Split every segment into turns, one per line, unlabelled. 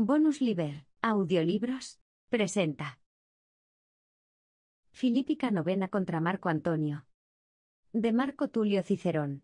Bonus Liber, Audiolibros, presenta. Filípica novena contra Marco Antonio. De Marco Tulio Cicerón.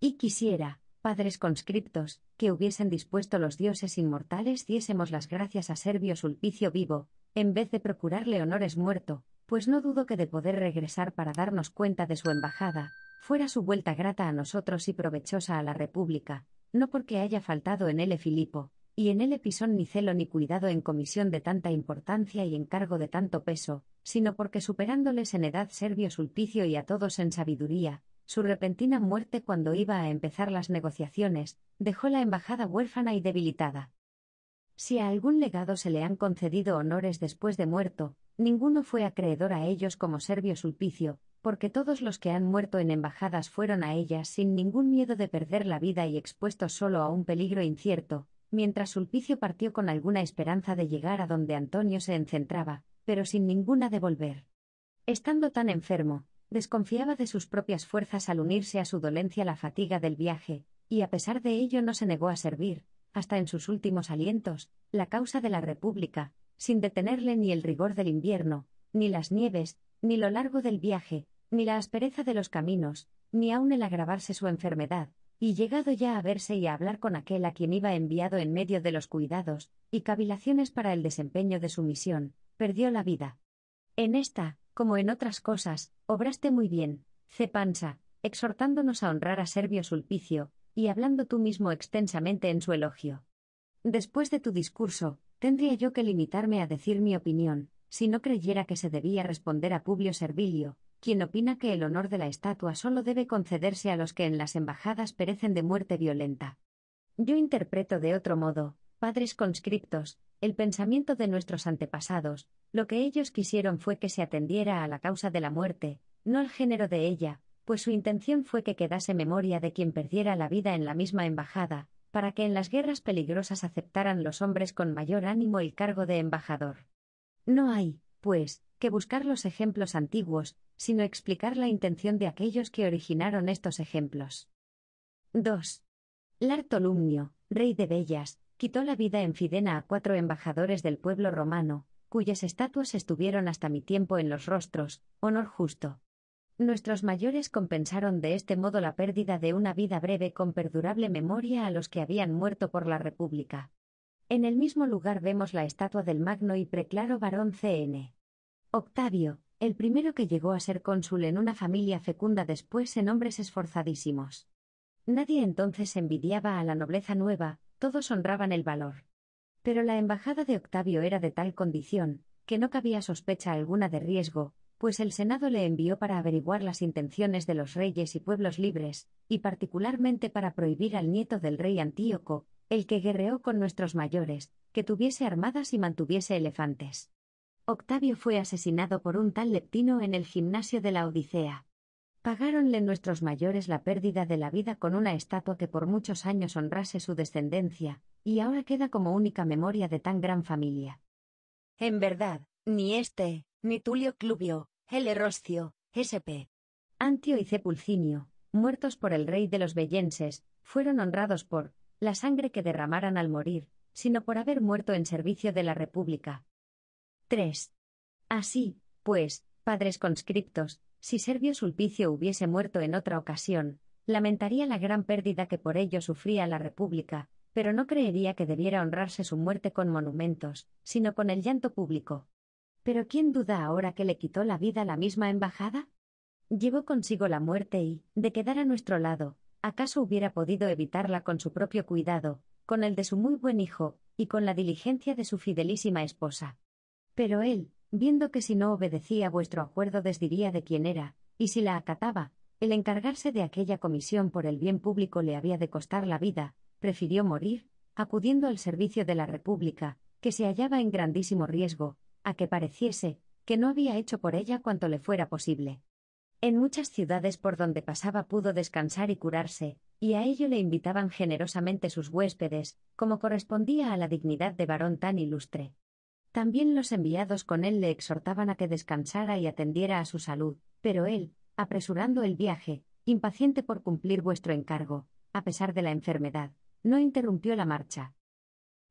Y quisiera, padres conscriptos, que hubiesen dispuesto los dioses inmortales diésemos las gracias a Servio Sulpicio vivo, en vez de procurarle honores muerto, pues no dudo que de poder regresar para darnos cuenta de su embajada, fuera su vuelta grata a nosotros y provechosa a la República, no porque haya faltado en él Filipo, y en él episón ni celo ni cuidado en comisión de tanta importancia y encargo de tanto peso, sino porque superándoles en edad Servio Sulpicio y a todos en sabiduría, su repentina muerte cuando iba a empezar las negociaciones, dejó la embajada huérfana y debilitada. Si a algún legado se le han concedido honores después de muerto, ninguno fue acreedor a ellos como Servio Sulpicio, porque todos los que han muerto en embajadas fueron a ellas sin ningún miedo de perder la vida y expuestos solo a un peligro incierto, mientras Sulpicio partió con alguna esperanza de llegar a donde Antonio se encentraba, pero sin ninguna de volver. Estando tan enfermo, desconfiaba de sus propias fuerzas al unirse a su dolencia la fatiga del viaje, y a pesar de ello no se negó a servir, hasta en sus últimos alientos, la causa de la República, sin detenerle ni el rigor del invierno, ni las nieves, ni lo largo del viaje, ni la aspereza de los caminos, ni aun el agravarse su enfermedad, y llegado ya a verse y a hablar con aquel a quien iba enviado en medio de los cuidados y cavilaciones para el desempeño de su misión, perdió la vida. En esta, como en otras cosas, obraste muy bien, Cepansa, exhortándonos a honrar a Servio Sulpicio, y hablando tú mismo extensamente en su elogio. Después de tu discurso, tendría yo que limitarme a decir mi opinión, si no creyera que se debía responder a Publio Servilio, quien opina que el honor de la estatua solo debe concederse a los que en las embajadas perecen de muerte violenta. Yo interpreto de otro modo, padres conscriptos, el pensamiento de nuestros antepasados, lo que ellos quisieron fue que se atendiera a la causa de la muerte, no al género de ella, pues su intención fue que quedase memoria de quien perdiera la vida en la misma embajada, para que en las guerras peligrosas aceptaran los hombres con mayor ánimo el cargo de embajador. No hay, pues, que buscar los ejemplos antiguos, sino explicar la intención de aquellos que originaron estos ejemplos. 2. Lartolumnio, rey de Bellas, quitó la vida en Fidena a cuatro embajadores del pueblo romano, cuyas estatuas estuvieron hasta mi tiempo en los rostros, honor justo. Nuestros mayores compensaron de este modo la pérdida de una vida breve con perdurable memoria a los que habían muerto por la República. En el mismo lugar vemos la estatua del magno y preclaro varón CN. Octavio, el primero que llegó a ser cónsul en una familia fecunda después en hombres esforzadísimos. Nadie entonces envidiaba a la nobleza nueva, todos honraban el valor. Pero la embajada de Octavio era de tal condición, que no cabía sospecha alguna de riesgo, pues el Senado le envió para averiguar las intenciones de los reyes y pueblos libres, y particularmente para prohibir al nieto del rey Antíoco, el que guerreó con nuestros mayores, que tuviese armadas y mantuviese elefantes. Octavio fue asesinado por un tal Leptino en el gimnasio de la Odisea. Pagáronle nuestros mayores la pérdida de la vida con una estatua que por muchos años honrase su descendencia, y ahora queda como única memoria de tan gran familia. En verdad, ni este, ni Tulio Clubio, L. Roscio, SP. Antio y Cepulcinio, muertos por el rey de los Bellenses, fueron honrados por la sangre que derramaran al morir, sino por haber muerto en servicio de la República, 3. Así, pues, padres conscriptos, si Servio Sulpicio hubiese muerto en otra ocasión, lamentaría la gran pérdida que por ello sufría la República, pero no creería que debiera honrarse su muerte con monumentos, sino con el llanto público. Pero ¿quién duda ahora que le quitó la vida la misma embajada? Llevó consigo la muerte y, de quedar a nuestro lado, acaso hubiera podido evitarla con su propio cuidado, con el de su muy buen hijo, y con la diligencia de su fidelísima esposa. Pero él, viendo que si no obedecía vuestro acuerdo desdiría de quién era, y si la acataba, el encargarse de aquella comisión por el bien público le había de costar la vida, prefirió morir, acudiendo al servicio de la República, que se hallaba en grandísimo riesgo, a que pareciese, que no había hecho por ella cuanto le fuera posible. En muchas ciudades por donde pasaba pudo descansar y curarse, y a ello le invitaban generosamente sus huéspedes, como correspondía a la dignidad de varón tan ilustre. También los enviados con él le exhortaban a que descansara y atendiera a su salud, pero él, apresurando el viaje, impaciente por cumplir vuestro encargo, a pesar de la enfermedad, no interrumpió la marcha.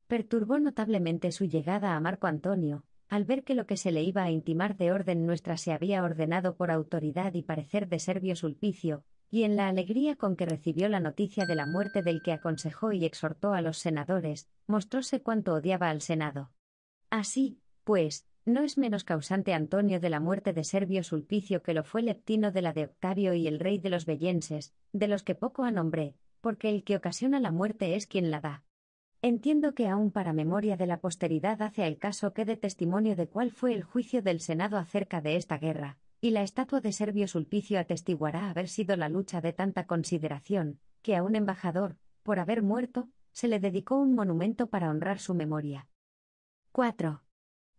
Perturbó notablemente su llegada a Marco Antonio, al ver que lo que se le iba a intimar de orden nuestra se había ordenado por autoridad y parecer de Servio Sulpicio, y en la alegría con que recibió la noticia de la muerte del que aconsejó y exhortó a los senadores, mostróse cuánto odiaba al Senado. Así, pues, no es menos causante Antonio de la muerte de Servio Sulpicio que lo fue Leptino de la de Octavio y el rey de los Bellenses, de los que poco a nombré, porque el que ocasiona la muerte es quien la da. Entiendo que aún para memoria de la posteridad hace el caso que testimonio de cuál fue el juicio del Senado acerca de esta guerra, y la estatua de Servio Sulpicio atestiguará haber sido la lucha de tanta consideración, que a un embajador, por haber muerto, se le dedicó un monumento para honrar su memoria. 4.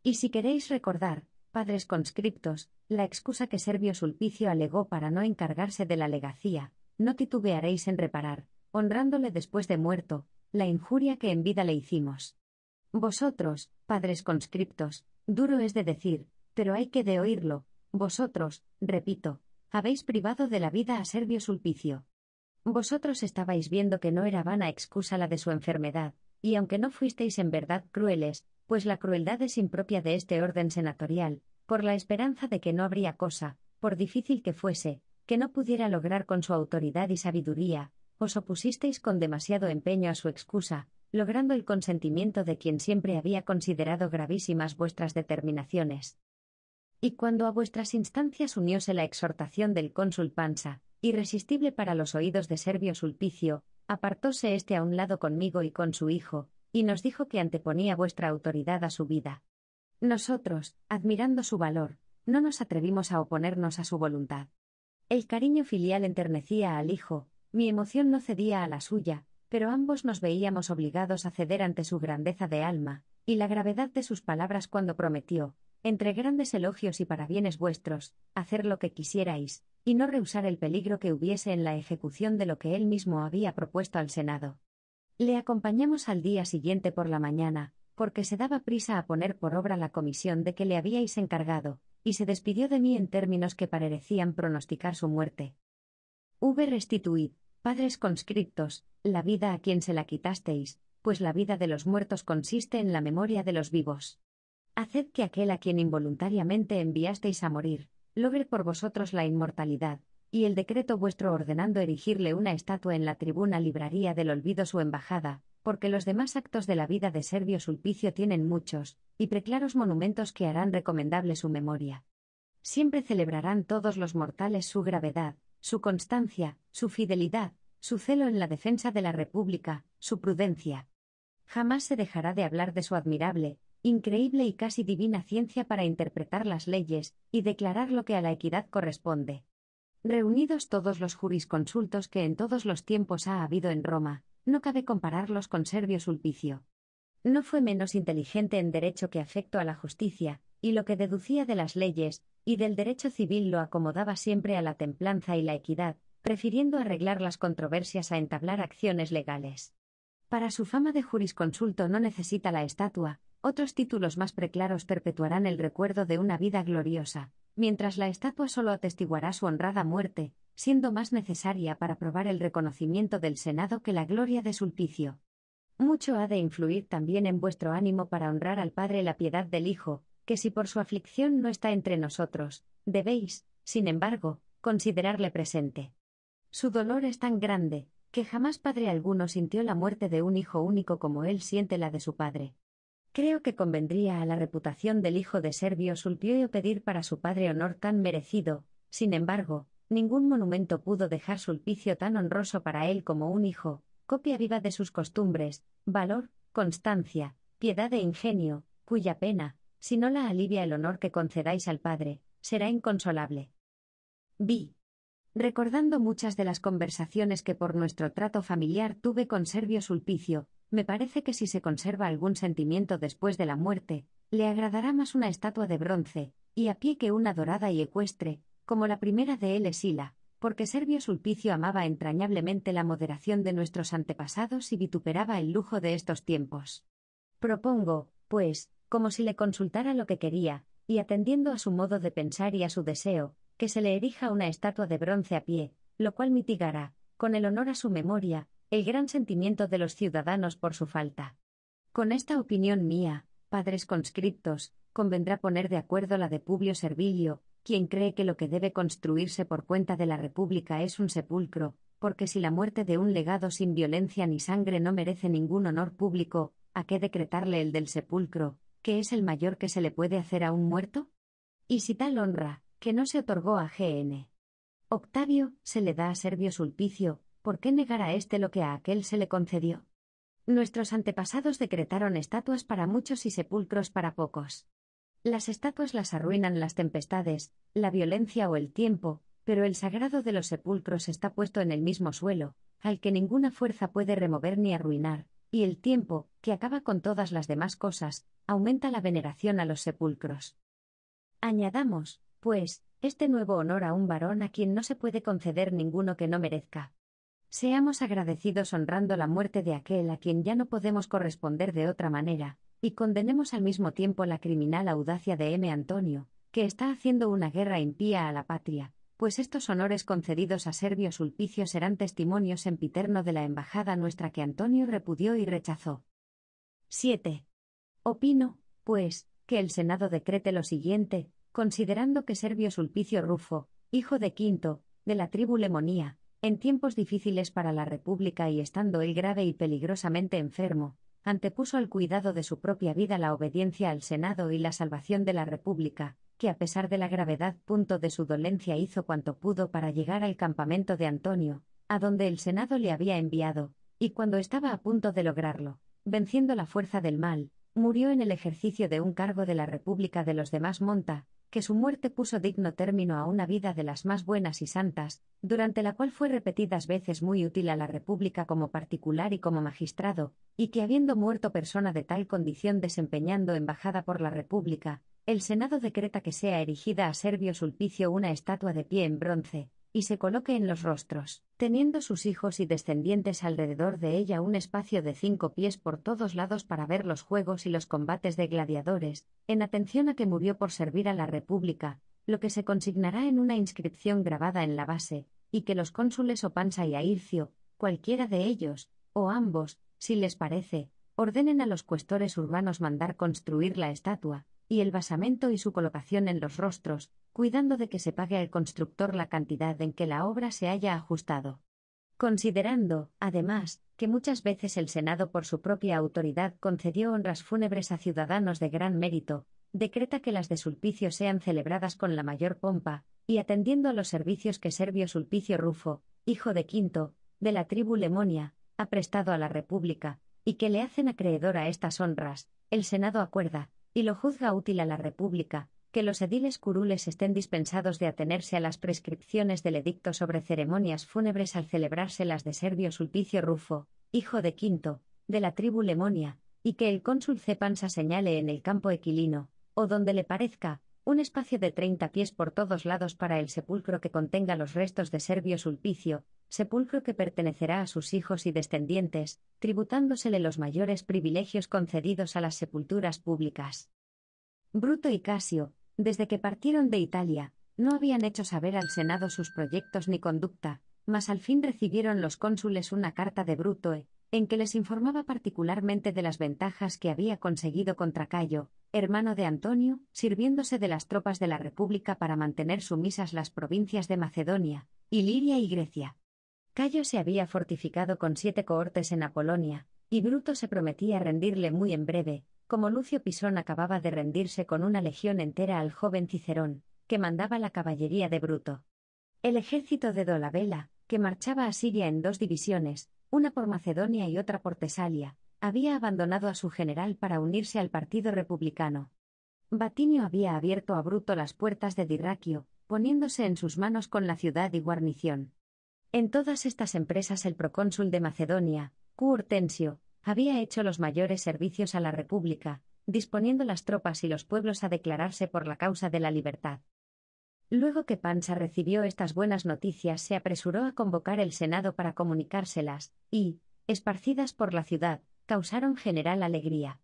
Y si queréis recordar, padres conscriptos, la excusa que Servio Sulpicio alegó para no encargarse de la legacía, no titubearéis en reparar, honrándole después de muerto, la injuria que en vida le hicimos. Vosotros, padres conscriptos, duro es de decir, pero hay que de oírlo, vosotros, repito, habéis privado de la vida a Servio Sulpicio. Vosotros estabais viendo que no era vana excusa la de su enfermedad, y aunque no fuisteis en verdad crueles, pues la crueldad es impropia de este orden senatorial, por la esperanza de que no habría cosa, por difícil que fuese, que no pudiera lograr con su autoridad y sabiduría, os opusisteis con demasiado empeño a su excusa, logrando el consentimiento de quien siempre había considerado gravísimas vuestras determinaciones. Y cuando a vuestras instancias unióse la exhortación del cónsul Pansa, irresistible para los oídos de Servio Sulpicio, apartóse éste a un lado conmigo y con su hijo, y nos dijo que anteponía vuestra autoridad a su vida. Nosotros, admirando su valor, no nos atrevimos a oponernos a su voluntad. El cariño filial enternecía al hijo, mi emoción no cedía a la suya, pero ambos nos veíamos obligados a ceder ante su grandeza de alma, y la gravedad de sus palabras cuando prometió, entre grandes elogios y parabienes vuestros, hacer lo que quisierais, y no rehusar el peligro que hubiese en la ejecución de lo que él mismo había propuesto al Senado. Le acompañamos al día siguiente por la mañana, porque se daba prisa a poner por obra la comisión de que le habíais encargado, y se despidió de mí en términos que parecían pronosticar su muerte. Hube Restituid, padres conscriptos, la vida a quien se la quitasteis, pues la vida de los muertos consiste en la memoria de los vivos. Haced que aquel a quien involuntariamente enviasteis a morir, logre por vosotros la inmortalidad, y el decreto vuestro ordenando erigirle una estatua en la tribuna libraría del olvido su embajada, porque los demás actos de la vida de Servio Sulpicio tienen muchos, y preclaros monumentos que harán recomendable su memoria. Siempre celebrarán todos los mortales su gravedad, su constancia, su fidelidad, su celo en la defensa de la República, su prudencia. Jamás se dejará de hablar de su admirable, increíble y casi divina ciencia para interpretar las leyes, y declarar lo que a la equidad corresponde. Reunidos todos los jurisconsultos que en todos los tiempos ha habido en Roma, no cabe compararlos con Servio Sulpicio. No fue menos inteligente en derecho que afecto a la justicia, y lo que deducía de las leyes, y del derecho civil lo acomodaba siempre a la templanza y la equidad, prefiriendo arreglar las controversias a entablar acciones legales. Para su fama de jurisconsulto no necesita la estatua, otros títulos más preclaros perpetuarán el recuerdo de una vida gloriosa, mientras la estatua solo atestiguará su honrada muerte, siendo más necesaria para probar el reconocimiento del Senado que la gloria de Sulpicio. Mucho ha de influir también en vuestro ánimo para honrar al Padre la piedad del Hijo, que si por su aflicción no está entre nosotros, debéis, sin embargo, considerarle presente. Su dolor es tan grande, que jamás padre alguno sintió la muerte de un hijo único como él siente la de su padre. Creo que convendría a la reputación del hijo de Servio Sulpio pedir para su padre honor tan merecido, sin embargo, ningún monumento pudo dejar Sulpicio tan honroso para él como un hijo, copia viva de sus costumbres, valor, constancia, piedad e ingenio, cuya pena, si no la alivia el honor que concedáis al padre, será inconsolable. Vi. Recordando muchas de las conversaciones que por nuestro trato familiar tuve con Servio Sulpicio, me parece que si se conserva algún sentimiento después de la muerte, le agradará más una estatua de bronce, y a pie que una dorada y ecuestre, como la primera de él Sila, porque Servio Sulpicio amaba entrañablemente la moderación de nuestros antepasados y vituperaba el lujo de estos tiempos. Propongo, pues, como si le consultara lo que quería, y atendiendo a su modo de pensar y a su deseo, que se le erija una estatua de bronce a pie, lo cual mitigará, con el honor a su memoria, el gran sentimiento de los ciudadanos por su falta. Con esta opinión mía, padres conscriptos, convendrá poner de acuerdo la de Publio Servilio, quien cree que lo que debe construirse por cuenta de la República es un sepulcro, porque si la muerte de un legado sin violencia ni sangre no merece ningún honor público, ¿a qué decretarle el del sepulcro, que es el mayor que se le puede hacer a un muerto? Y si tal honra, que no se otorgó a GN. Octavio, se le da a Servio Sulpicio, ¿por qué negar a este lo que a aquel se le concedió? Nuestros antepasados decretaron estatuas para muchos y sepulcros para pocos. Las estatuas las arruinan las tempestades, la violencia o el tiempo, pero el sagrado de los sepulcros está puesto en el mismo suelo, al que ninguna fuerza puede remover ni arruinar, y el tiempo, que acaba con todas las demás cosas, aumenta la veneración a los sepulcros. Añadamos, pues, este nuevo honor a un varón a quien no se puede conceder ninguno que no merezca. Seamos agradecidos honrando la muerte de aquel a quien ya no podemos corresponder de otra manera, y condenemos al mismo tiempo la criminal audacia de M. Antonio, que está haciendo una guerra impía a la patria, pues estos honores concedidos a Servio Sulpicio serán testimonios sempiterno de la embajada nuestra que Antonio repudió y rechazó. 7. Opino, pues, que el Senado decrete lo siguiente, considerando que Servio Sulpicio Rufo, hijo de Quinto, de la tribu Lemonía, en tiempos difíciles para la República y estando él grave y peligrosamente enfermo, antepuso al cuidado de su propia vida la obediencia al Senado y la salvación de la República, que a pesar de la gravedad punto de su dolencia hizo cuanto pudo para llegar al campamento de Antonio, a donde el Senado le había enviado, y cuando estaba a punto de lograrlo, venciendo la fuerza del mal, murió en el ejercicio de un cargo de la República de los demás Monta, que su muerte puso digno término a una vida de las más buenas y santas, durante la cual fue repetidas veces muy útil a la República como particular y como magistrado, y que habiendo muerto persona de tal condición desempeñando embajada por la República, el Senado decreta que sea erigida a Servio Sulpicio una estatua de pie en bronce, y se coloque en los rostros, teniendo sus hijos y descendientes alrededor de ella un espacio de cinco pies por todos lados para ver los juegos y los combates de gladiadores, en atención a que murió por servir a la República, lo que se consignará en una inscripción grabada en la base, y que los cónsules Opansa y Aircio, cualquiera de ellos, o ambos, si les parece, ordenen a los cuestores urbanos mandar construir la estatua, y el basamento y su colocación en los rostros, cuidando de que se pague al constructor la cantidad en que la obra se haya ajustado. Considerando, además, que muchas veces el Senado por su propia autoridad concedió honras fúnebres a ciudadanos de gran mérito, decreta que las de Sulpicio sean celebradas con la mayor pompa, y atendiendo a los servicios que Servio Sulpicio Rufo, hijo de Quinto, de la tribu Lemonia, ha prestado a la República, y que le hacen acreedor a estas honras, el Senado acuerda, y lo juzga útil a la República, que los ediles curules estén dispensados de atenerse a las prescripciones del edicto sobre ceremonias fúnebres al celebrarse las de Servio Sulpicio Rufo, hijo de Quinto, de la tribu Lemonia, y que el cónsul Cepansa señale en el campo equilino, o donde le parezca, un espacio de treinta pies por todos lados para el sepulcro que contenga los restos de Servio Sulpicio, sepulcro que pertenecerá a sus hijos y descendientes, tributándosele los mayores privilegios concedidos a las sepulturas públicas. Bruto y Casio, desde que partieron de Italia, no habían hecho saber al Senado sus proyectos ni conducta, mas al fin recibieron los cónsules una carta de Bruto, en que les informaba particularmente de las ventajas que había conseguido contra Cayo, hermano de Antonio, sirviéndose de las tropas de la República para mantener sumisas las provincias de Macedonia, Iliria y Grecia. Cayo se había fortificado con siete cohortes en Apolonia, y Bruto se prometía rendirle muy en breve, como Lucio Pisón acababa de rendirse con una legión entera al joven Cicerón, que mandaba la caballería de Bruto. El ejército de Dolabela, que marchaba a Siria en dos divisiones, una por Macedonia y otra por Tesalia, había abandonado a su general para unirse al partido republicano. Batinio había abierto a Bruto las puertas de Dirraquio, poniéndose en sus manos con la ciudad y guarnición. En todas estas empresas el procónsul de Macedonia, Hortensio, había hecho los mayores servicios a la República, disponiendo las tropas y los pueblos a declararse por la causa de la libertad. Luego que Pansa recibió estas buenas noticias, se apresuró a convocar el Senado para comunicárselas, y, esparcidas por la ciudad, causaron general alegría.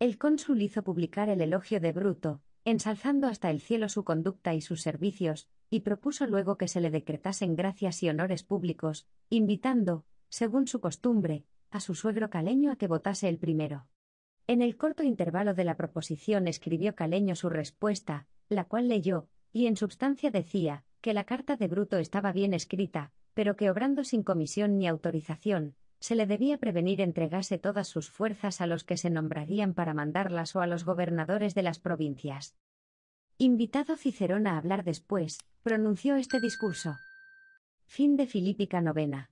El cónsul hizo publicar el elogio de Bruto, ensalzando hasta el cielo su conducta y sus servicios, y propuso luego que se le decretasen gracias y honores públicos, invitando, según su costumbre, a su suegro Caleño a que votase el primero. En el corto intervalo de la proposición escribió Caleño su respuesta, la cual leyó, y en substancia decía, que la carta de Bruto estaba bien escrita, pero que obrando sin comisión ni autorización, se le debía prevenir entregase todas sus fuerzas a los que se nombrarían para mandarlas o a los gobernadores de las provincias. Invitado Cicerón a hablar después, pronunció este discurso. Fin de Filípica novena.